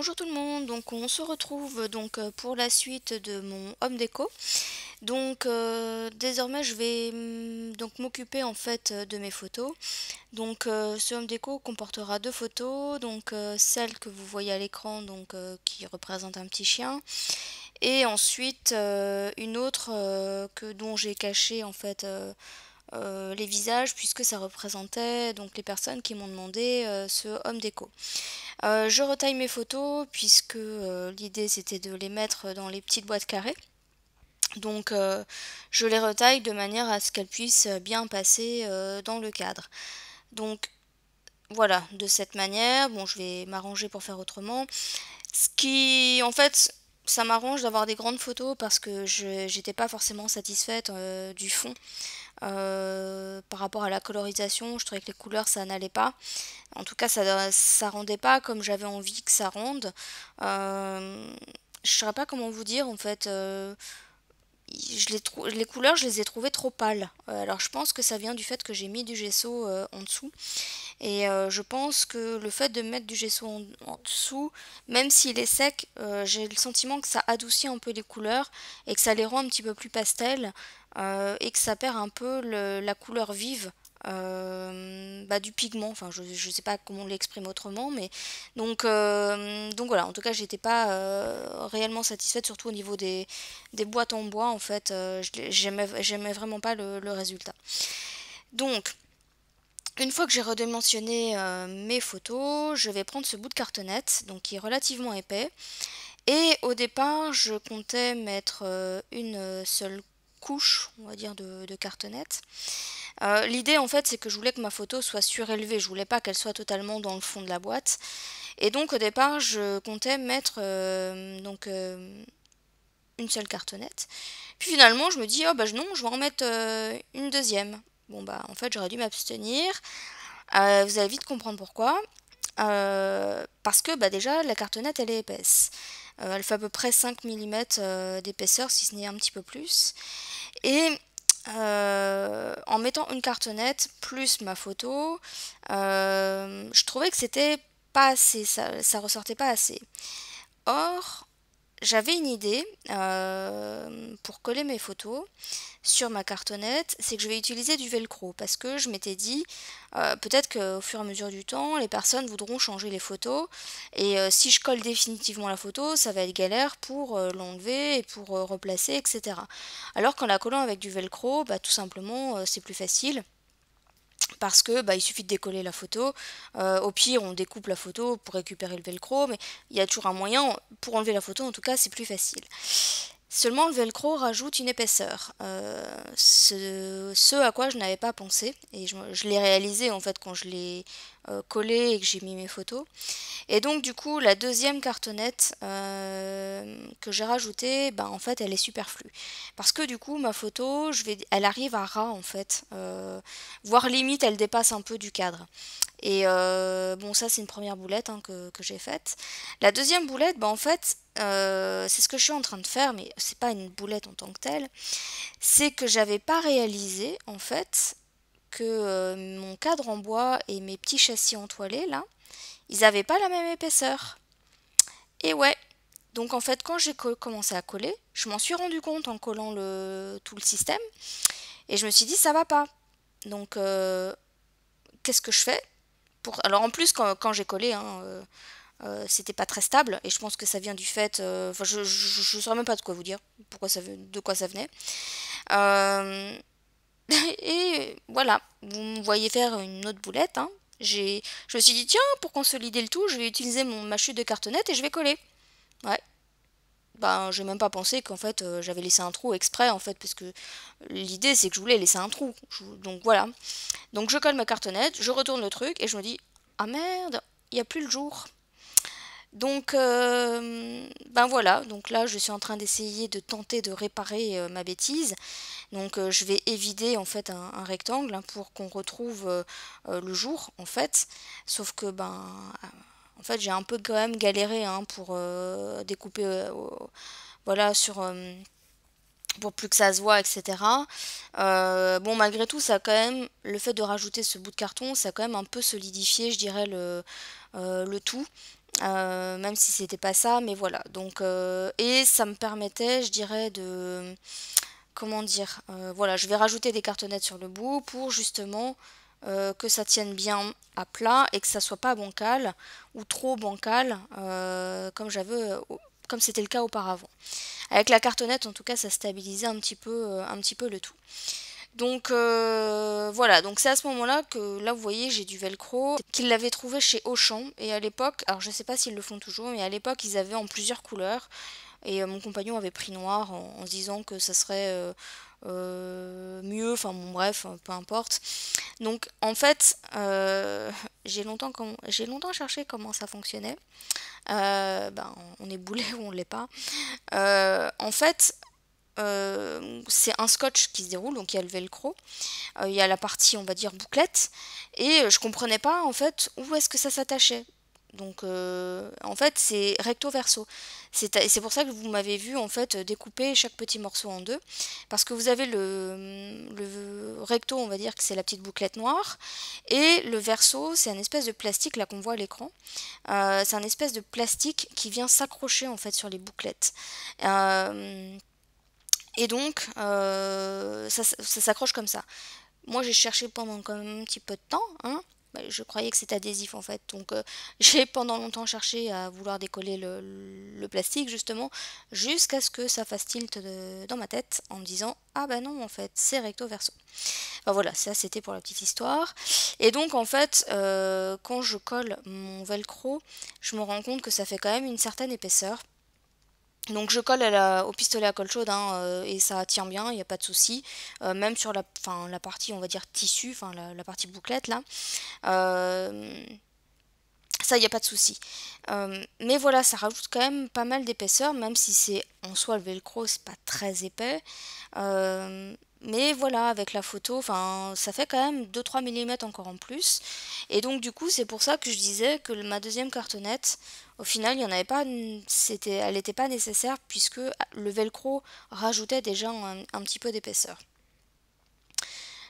Bonjour tout le monde, donc on se retrouve donc euh, pour la suite de mon homme déco. Donc euh, désormais je vais mm, donc m'occuper en fait euh, de mes photos. Donc ce home déco comportera deux photos, donc celle que vous voyez à l'écran donc qui représente un petit chien et ensuite une autre que dont j'ai caché en fait euh, les visages puisque ça représentait donc les personnes qui m'ont demandé euh, ce homme déco. Euh, je retaille mes photos puisque l'idée c'était de les mettre dans les petites boîtes carrées. Donc je les retaille de manière à ce qu'elles puissent bien passer dans le cadre. Donc voilà, de cette manière, bon je vais m'arranger pour faire autrement. Ce qui en fait ça m'arrange d'avoir des grandes photos parce que je pas forcément satisfaite du fond euh, par rapport à la colorisation, je trouvais que les couleurs ça n'allait pas. En tout cas, ça, ça rendait pas comme j'avais envie que ça rende. Euh, je saurais pas comment vous dire en fait. Euh, je les, les, couleurs, je les ai trouvées trop pâles. Euh, alors je pense que ça vient du fait que j'ai mis du gesso en dessous. Et je pense que le fait de mettre du gesso en, dessous, même s'il est sec, j'ai le sentiment que ça adoucit un peu les couleurs et que ça les rend un petit peu plus pastel. Euh, et que ça perd un peu la couleur vive euh, bah, du pigment, enfin je ne sais pas comment on l'exprime autrement, mais donc, euh, donc voilà, en tout cas j'étais pas réellement satisfaite, surtout au niveau des, boîtes en bois en fait, j'aimais vraiment pas le, résultat. Donc, une fois que j'ai redimensionné mes photos, je vais prendre ce bout de cartonnette, donc qui est relativement épais, et au départ je comptais mettre une seule couche, on va dire, de, de cartonnette. Euh, l'idée, en fait, c'est que je voulais que ma photo soit surélevée. Je voulais pas qu'elle soit totalement dans le fond de la boîte. Et donc, au départ, je comptais mettre euh, donc, euh, une seule cartonnette. Puis finalement, je me dis, oh bah non, je vais en mettre une deuxième. Bon, bah, en fait, j'aurais dû m'abstenir. vous allez vite comprendre pourquoi. parce que, bah, déjà, la cartonnette, elle est épaisse. Euh, elle fait à peu près 5 mm euh, d'épaisseur, si ce n'est un petit peu plus. Et euh, en mettant une cartonnette plus ma photo, je trouvais que c'était pas assez, ça, ça, ressortait pas assez. Or, j'avais une idée euh, pour coller mes photos sur ma cartonnette, c'est que je vais utiliser du velcro parce que je m'étais dit euh, peut-être qu'au fur et à mesure du temps, les personnes voudront changer les photos et euh, si je colle définitivement la photo, ça va être galère pour l'enlever et pour replacer, etc. Alors qu'en la collant avec du velcro, bah, tout simplement c'est plus facile parce que bah, il suffit de décoller la photo. Euh, au pire, on découpe la photo pour récupérer le velcro, mais il y a toujours un moyen, pour enlever la photo en tout cas, c'est plus facile. Seulement, le velcro rajoute une épaisseur, euh, ce, à quoi je n'avais pas pensé, et je, l'ai réalisé en fait quand je l'ai euh, collé et que j'ai mis mes photos. Et donc du coup, la deuxième cartonnette euh, que j'ai rajoutée, ben, en fait, elle est superflue. Parce que du coup, ma photo, elle arrive à ras en fait, voire limite, elle dépasse un peu du cadre. Et euh, bon, ça, c'est une première boulette hein, que, que j'ai faite. La deuxième boulette, bah, en fait, euh, c'est ce que je suis en train de faire, mais c'est pas une boulette en tant que telle. C'est que j'avais pas réalisé, en fait, que euh, mon cadre en bois et mes petits châssis entoilés, là, ils n'avaient pas la même épaisseur. Et ouais. Donc en fait, quand j'ai commencé à coller, je m'en suis rendu compte en collant le, tout le système. Et je me suis dit, ça va pas. Donc, qu'est-ce que je fais alors en plus, quand, j'ai collé, hein, euh, euh, c'était pas très stable, et je pense que ça vient du fait... Euh, enfin, je, ne saurais même pas de quoi vous dire, pourquoi ça, de quoi ça venait. et voilà, vous me voyez faire une autre boulette. Hein. Je me suis dit, tiens, pour consolider le tout, je vais utiliser mon, ma chute de cartonnette et je vais coller. Ouais, ben j'ai même pas pensé qu'en fait euh, j'avais laissé un trou exprès en fait parce que l'idée c'est que je voulais laisser un trou donc voilà donc je colle ma cartonnette je retourne le truc et je me dis ah merde il n'y a plus le jour donc euh, ben voilà donc là je suis en train d'essayer de tenter de réparer euh, ma bêtise donc je vais évider en fait un, rectangle hein, pour qu'on retrouve le jour en fait sauf que ben en fait, j'ai un peu quand même galéré hein, pour euh, découper, euh, voilà, sur euh, pour plus que ça se voit, etc. bon, malgré tout, ça quand même le fait de rajouter ce bout de carton, ça a quand même un peu solidifié, je dirais le le tout. même si c'était pas ça, mais voilà. Donc et ça me permettait, je dirais, de comment dire, voilà, je vais rajouter des cartonnettes sur le bout pour justement euh, que ça tienne bien à plat et que ça soit pas bancal ou trop bancal euh, comme euh, comme c'était le cas auparavant. Avec la cartonnette en tout cas ça stabilisait un petit peu un petit peu le tout. Donc voilà, donc c'est à ce moment-là que là vous voyez j'ai du velcro qu'ils l'avaient trouvé chez Auchan et à l'époque, alors je sais pas s'ils le font toujours, mais à l'époque ils avaient en plusieurs couleurs et mon compagnon avait pris noir en, se disant que ça serait mieux, enfin bon bref, peu importe. Donc en fait, euh, j'ai longtemps, cherché comment ça fonctionnait. Euh, ben, on est boulé ou on ne l'est pas. Euh, en fait, c'est un scotch qui se déroule, donc il y a le velcro, il y a la partie, on va dire, bouclette, et je comprenais pas en fait où est-ce que ça s'attachait. Donc euh, en fait c'est recto verso. C'est pour ça que vous m'avez vu en fait découper chaque petit morceau en deux. Parce que vous avez le, recto, on va dire que c'est la petite bouclette noire. Et le verso, c'est un espèce de plastique là qu'on voit à l'écran. Euh, c'est un espèce de plastique qui vient s'accrocher en fait sur les bouclettes. Euh, et donc ça, ça s'accroche comme ça. Moi j'ai cherché pendant quand même un petit peu de temps, hein, bah, je croyais que c'était adhésif en fait. Donc euh, j'ai pendant longtemps cherché à vouloir décoller le, plastique justement, jusqu'à ce que ça fasse tilt dans ma tête en me disant ah bah non en fait c'est recto verso. voilà, ça c'était pour la petite histoire. Et donc en fait euh, quand je colle mon velcro, je me rends compte que ça fait quand même une certaine épaisseur. Donc je colle au pistolet à colle chaude hein, euh, et ça tient bien, il n'y a pas de souci. Euh, même sur la, la partie on va dire tissu, enfin la, partie bouclette là. Euh, ça, il n'y a pas de souci. Euh, mais voilà, ça rajoute quand même pas mal d'épaisseur, même si c'est en soi le velcro, c'est pas très épais. Euh, mais voilà, avec la photo, ça fait quand même 2-3 mm encore en plus. Et donc du coup, c'est pour ça que je disais que ma deuxième cartonnette, au final, il y en avait pas, elle n'était pas nécessaire puisque le velcro rajoutait déjà un, petit peu d'épaisseur.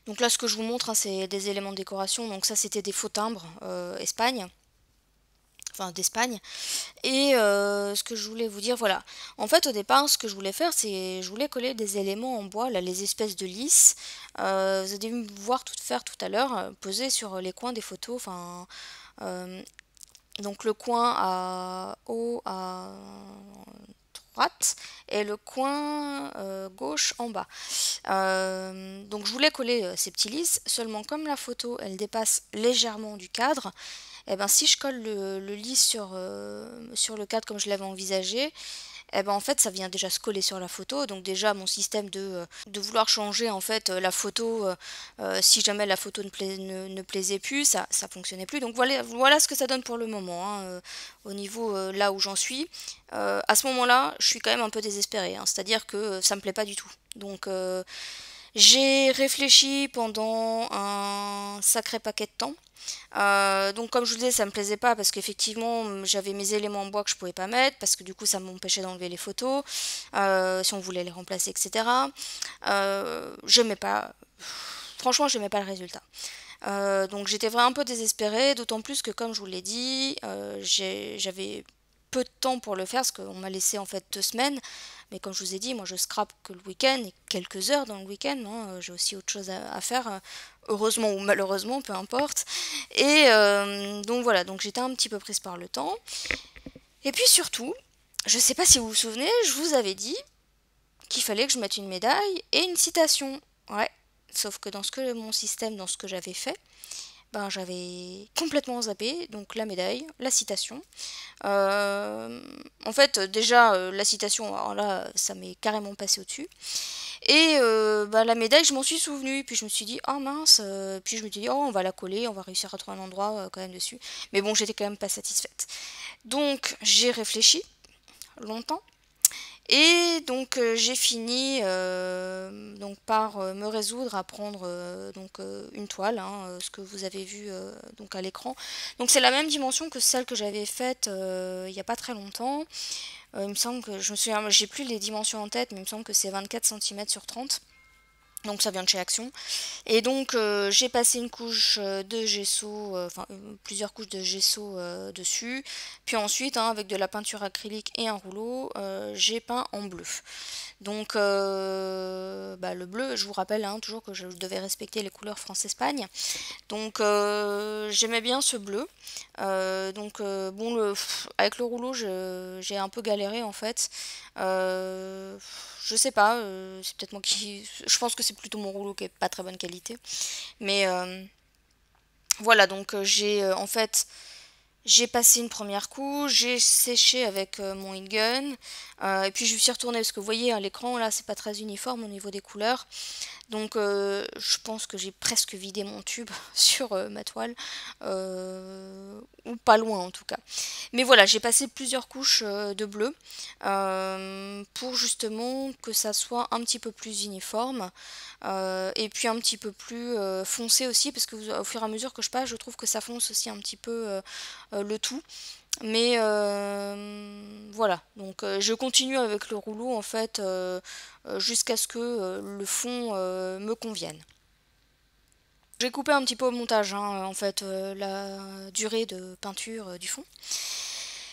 Donc là, ce que je vous montre, hein, c'est des éléments de décoration. Donc ça, c'était des faux timbres euh, Espagne d'Espagne. Et euh, ce que je voulais vous dire, voilà. En fait, au départ, ce que je voulais faire, c'est je voulais coller des éléments en bois, là, les espèces de lys. Euh, vous vu me voir tout faire tout à l'heure, euh, poser sur les coins des photos, enfin. donc le coin à haut à et le coin euh, gauche en bas. Euh, donc je voulais coller euh, ces petits lisses, seulement comme la photo elle dépasse légèrement du cadre, et eh ben, si je colle le, le sur, sur, le cadre comme je l'avais envisagé, eh ben en fait ça vient déjà se coller sur la photo. Donc déjà mon système de, euh, vouloir changer en fait euh, la photo euh, si jamais la photo ne, plaisait, ne, plaisait plus, ça ça fonctionnait plus. Donc voilà, voilà ce que ça donne pour le moment hein, au niveau là où j'en suis. à ce moment-là, je suis quand même un peu désespérée, hein. c'est-à-dire que ça me plaît pas du tout. Donc j'ai réfléchi pendant un sacré paquet de temps. Euh, donc comme je vous disais, ça ne me plaisait pas parce qu'effectivement j'avais mes éléments en bois que je ne pouvais pas mettre parce que du coup ça m'empêchait d'enlever les photos euh, si on voulait les remplacer, etc. Euh, je n'aimais pas. Franchement, je n'aimais pas le résultat. donc j'étais vraiment un peu désespérée, d'autant plus que comme je vous l'ai dit, j'avais peu de temps pour le faire parce qu'on m'a laissé en fait deux semaines. Mais comme je vous ai dit, moi je scrape que le week-end et quelques heures dans le week-end. Hein. Euh, j'ai aussi autre chose à, faire, euh, heureusement ou malheureusement, peu importe. Et euh, donc voilà, donc j'étais un petit peu prise par le temps. Et puis surtout, je ne sais pas si vous vous souvenez, je vous avais dit qu'il fallait que je mette une médaille et une citation. Ouais, sauf que dans ce que mon système, dans ce que j'avais fait, ben, j'avais complètement zappé donc la médaille, la citation. Euh, en fait, déjà, euh, la citation, alors là, ça m'est carrément passé au-dessus. Et euh, ben, la médaille, je m'en suis souvenue Puis je me suis dit, oh, mince. Puis je me suis dit, oh, on va la coller, on va réussir à trouver un endroit quand même dessus. Mais bon, j'étais quand même pas satisfaite. Donc, j'ai réfléchi longtemps. Et donc euh, j'ai fini euh, donc par euh, me résoudre à prendre une toile, hein, ce que vous avez vu donc à l'écran. Donc c'est la même dimension que celle que j'avais faite il n'y a pas très longtemps. il me semble que je me souviens, j'ai plus les dimensions en tête, mais il me semble que c'est 24 cm sur 30. Donc ça vient de chez Action. Et donc euh, j'ai passé une couche euh, de gesso, euh, enfin plusieurs couches de gesso dessus. Puis ensuite, hein, avec de la peinture acrylique et un rouleau, j'ai peint en bleu. Donc bah, le bleu, je vous rappelle hein, toujours que je devais respecter les couleurs France-Espagne. Donc j'aimais bien ce bleu. donc bon, le, avec le rouleau, j'ai un peu galéré en fait. je sais pas, c'est peut-être moi qui... Je pense que c'est c'est plutôt mon rouleau qui est pas très bonne qualité. Mais euh, voilà, donc euh, j'ai euh, en fait j'ai passé une première couche, j'ai séché avec mon heat gun, et puis je suis retournée parce que vous voyez à hein, l'écran là c'est pas très uniforme au niveau des couleurs. Donc euh, je pense que j'ai presque vidé mon tube sur euh, ma toile, euh, ou pas loin en tout cas. Mais voilà, j'ai passé plusieurs couches de bleu pour justement que ça soit un petit peu plus uniforme et puis un petit peu plus foncé aussi, parce que au fur et à mesure que je passe, je trouve que ça fonce aussi un petit peu le tout. Mais euh, voilà, donc euh, je continue avec le rouleau en fait euh, jusqu'à ce que le fond me convienne. J'ai coupé un petit peu au montage hein, en fait la durée de peinture du fond.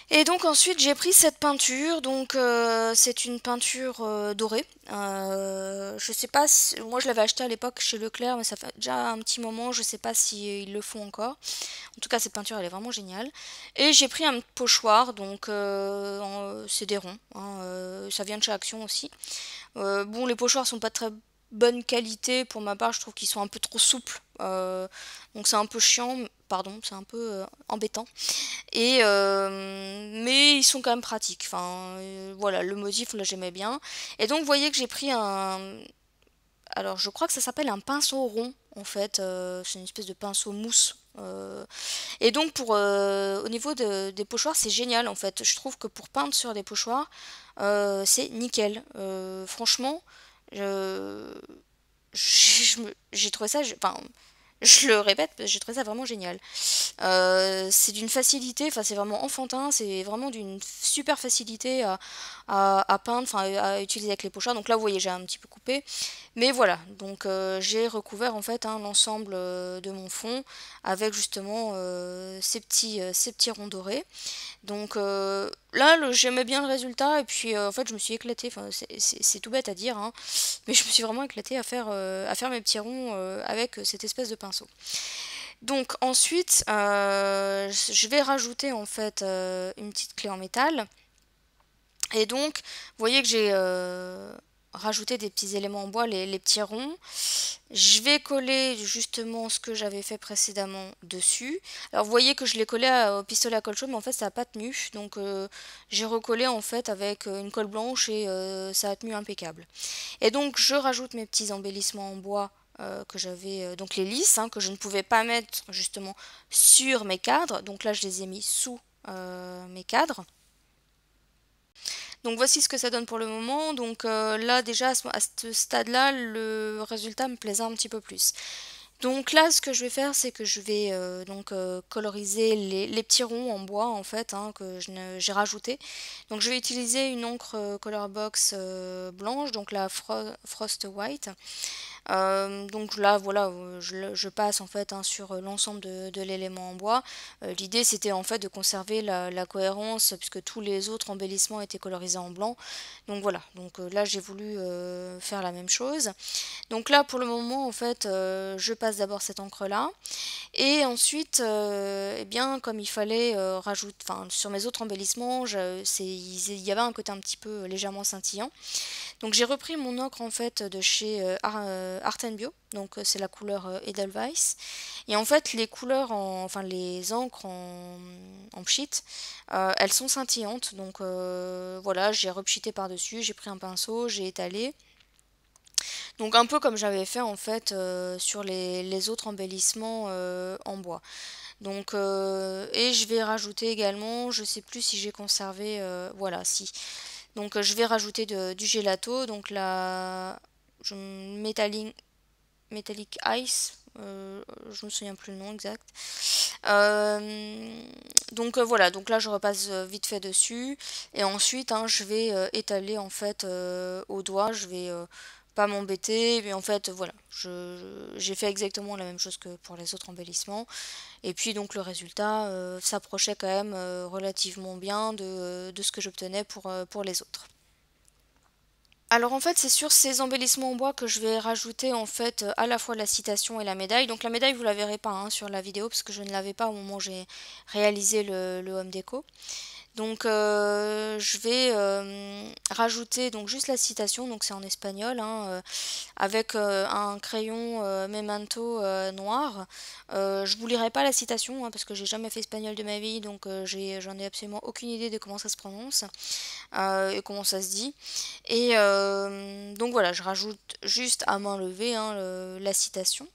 Et donc ensuite j'ai pris cette peinture, donc euh, c'est une peinture euh, dorée. Euh, je sais pas, si, moi je l'avais acheté à l'époque chez Leclerc, mais ça fait déjà un petit moment, je sais pas s'ils le font encore. En tout cas cette peinture elle est vraiment géniale. Et j'ai pris un pochoir, donc euh, c'est des ronds, hein, ça vient de chez Action aussi. bon les pochoirs sont pas très bonne qualité pour ma part, je trouve qu'ils sont un peu trop souples, donc c'est un peu chiant pardon, c'est un peu euh, embêtant. Et, euh, mais ils sont quand même pratiques. Enfin, euh, voilà, le motif, là, j'aimais bien. Et donc, vous voyez que j'ai pris un... Alors, je crois que ça s'appelle un pinceau rond, en fait. c'est une espèce de pinceau mousse, et donc pour au niveau des pochoirs, c'est génial en fait. Je trouve que pour peindre sur des pochoirs, c'est nickel. franchement, j'ai trouvé ça. Enfin, je le répète, j'ai trouvé ça vraiment génial. Euh, c'est d'une facilité, enfin c'est vraiment enfantin, c'est vraiment d'une super facilité à, peindre, enfin à utiliser avec les pochards Donc là vous voyez j'ai un petit peu coupé, mais voilà. Donc euh, j'ai recouvert en fait hein, l'ensemble euh, de mon fond avec justement ces petits ces petits ronds dorés. Donc là, j'aimais bien le résultat, et puis euh, en fait, je me suis éclatée. Enfin, c'est tout bête à dire, hein, mais je me suis vraiment éclatée à faire, euh, à faire mes petits ronds euh, avec cette espèce de pinceau. Donc, ensuite, je vais rajouter en fait une petite clé en métal. Et donc, vous voyez que j'ai rajouter des petits éléments en bois, les, les petits ronds. Je vais coller justement ce que j'avais fait précédemment dessus. Alors vous voyez que je l'ai collé au pistolet à colle chaude, mais en fait ça n'a pas tenu. Donc euh, j'ai recollé en fait avec euh, une colle blanche et euh, ça a tenu impeccable. Et donc je rajoute mes petits embellissements en bois que j'avais, donc les lisses, hein, que je ne pouvais pas mettre justement sur mes cadres. Donc là je les ai mis sous mes cadres. Donc voici ce que ça donne pour le moment. Donc euh, là déjà à ce, stade-là, le résultat me plaisait un petit peu plus. Donc là, ce que je vais faire, c'est que je vais euh, donc euh, coloriser les, petits ronds en bois en fait hein, que j'ai rajouté. Donc je vais utiliser une encre Colorbox box blanche, donc la Frost White. Euh, donc là, voilà, euh, je, passe en fait hein, sur euh, l'ensemble de, l'élément en bois. L'idée, c'était en fait de conserver la, cohérence puisque tous les autres embellissements étaient colorisés en blanc. Donc voilà, donc là, j'ai voulu faire la même chose. Donc là, pour le moment, en fait, je passe d'abord cette encre-là. Et ensuite, eh bien, comme il fallait rajouter, sur mes autres embellissements, il y avait un côté un petit peu légèrement scintillant. Donc j'ai repris mon encre en fait de chez euh, Artenbio, euh, Art Bio, donc euh, c'est la couleur Edelweiss. Et en fait les couleurs, enfin les encres en, en pchit, elles sont scintillantes. Donc voilà, j'ai repchité par-dessus, j'ai pris un pinceau, j'ai étalé. Donc un peu comme j'avais fait en fait sur les, les, autres embellissements en bois. Donc, et je vais rajouter également, je sais plus si j'ai conservé, voilà, si donc euh, je vais rajouter du gelato, donc la je, Metallic Ice, je euh, je me souviens plus le nom exact. Euh, donc voilà, donc là je repasse vite fait dessus et ensuite hein, je vais étaler en fait au doigt, je vais m'embêter. Mais en fait, voilà, j'ai fait exactement la même chose que pour les autres embellissements. Et puis donc le résultat euh, s'approchait quand même euh, relativement bien de, ce que j'obtenais pour, euh, pour les autres. Alors en fait c'est sur ces embellissements en bois que je vais rajouter en fait à la fois la citation et la médaille. Donc la médaille vous la verrez pas hein, sur la vidéo parce que je ne l'avais pas au moment où j'ai réalisé le, le home déco. Donc euh, je vais euh, rajouter juste la citation, donc c'est en espagnol, hein, euh, avec un crayon memento noir. je ne vous lirai pas la citation hein, parce que j'ai jamais fait espagnol de ma vie, donc j'en ai, absolument aucune idée de comment ça se prononce et comment ça se dit. Et donc voilà, je rajoute juste à main levée hein, la citation.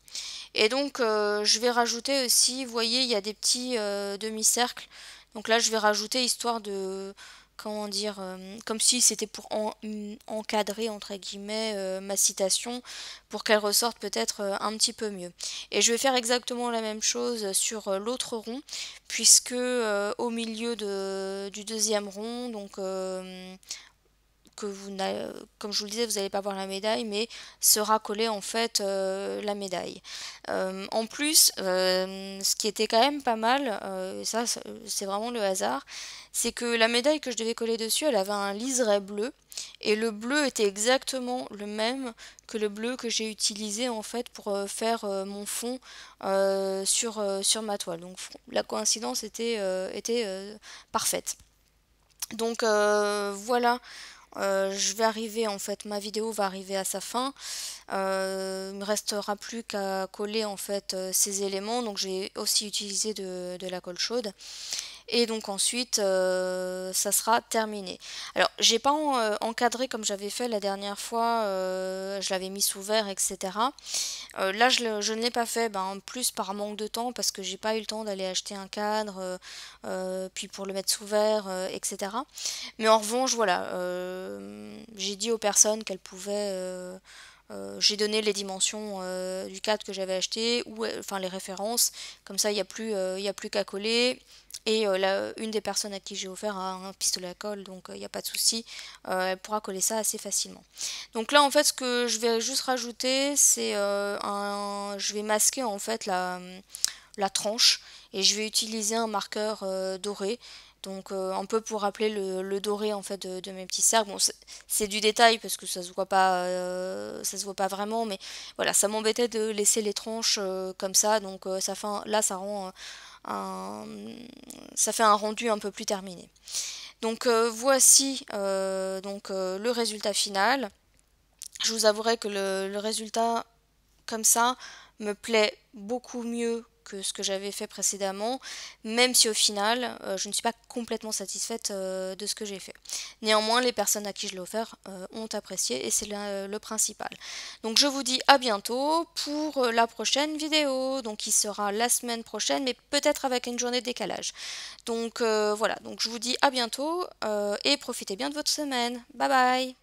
Et donc je vais rajouter aussi, vous voyez, il y a des petits demi-cercles donc là, je vais rajouter histoire de, comment dire, euh, comme si c'était pour en, mm, encadrer, entre guillemets, euh, ma citation, pour qu'elle ressorte peut-être euh, un petit peu mieux. Et je vais faire exactement la même chose sur l'autre rond, puisque au milieu du deuxième rond, donc que vous comme je vous le disais, vous n'allez pas voir la médaille, mais sera collée en fait euh, la médaille. Euh, en plus, euh, ce qui était quand même pas mal, ça c'est vraiment le hasard, c'est que la médaille que je devais coller dessus, elle avait un liseré bleu, et le bleu était exactement le même que le bleu que j'ai utilisé en fait pour faire mon fond sur, sur ma toile. Donc la coïncidence était, était parfaite. Donc voilà euh, je vais arriver, en fait, ma vidéo va arriver à sa fin. Euh, il ne me restera plus qu'à coller, en fait, euh, ces éléments. Donc, j'ai aussi utilisé de, la colle chaude et donc ensuite euh, ça sera terminé. Alors j'ai pas euh, encadré comme j'avais fait la dernière fois, euh, je l'avais mis sous verre, etc. là je, ne l'ai pas fait, ben, en plus par manque de temps parce que j'ai pas eu le temps d'aller acheter un cadre, puis pour le mettre sous verre, etc. Mais en revanche voilà, j'ai dit aux personnes qu'elles pouvaient euh, j'ai donné les dimensions euh, du cadre que j'avais acheté, ou euh, enfin les références, comme ça il n'y a plus, a plus qu'à coller. Et une des personnes à qui j'ai offert a un pistolet à colle, donc il n'y a pas de souci, elle pourra coller ça assez facilement. Donc là en fait ce que je vais juste rajouter, c'est un. Je vais masquer en fait la tranche et je vais utiliser un marqueur doré. Donc euh, un peu pour rappeler le, doré en fait de, mes petits cercles. Bon, c'est du détail parce que ça ne voit pas, euh, ça se voit pas vraiment, mais voilà, ça m'embêtait de laisser les tranches euh, comme ça. Donc ça là, ça rend un, ça fait un rendu un peu plus terminé. Donc voici donc le résultat final. Je vous avouerai que le résultat comme ça me plaît beaucoup mieux que ce que j'avais fait précédemment, même si au final, euh, je ne suis pas complètement satisfaite euh, de ce que j'ai fait. Néanmoins, les personnes à qui je l'ai offert euh, ont apprécié et c'est le, principal. Donc je vous dis à bientôt pour la prochaine vidéo, donc qui sera la semaine prochaine, mais peut-être avec une journée de décalage. Donc voilà, donc je vous dis à bientôt et profitez bien de votre semaine. Bye bye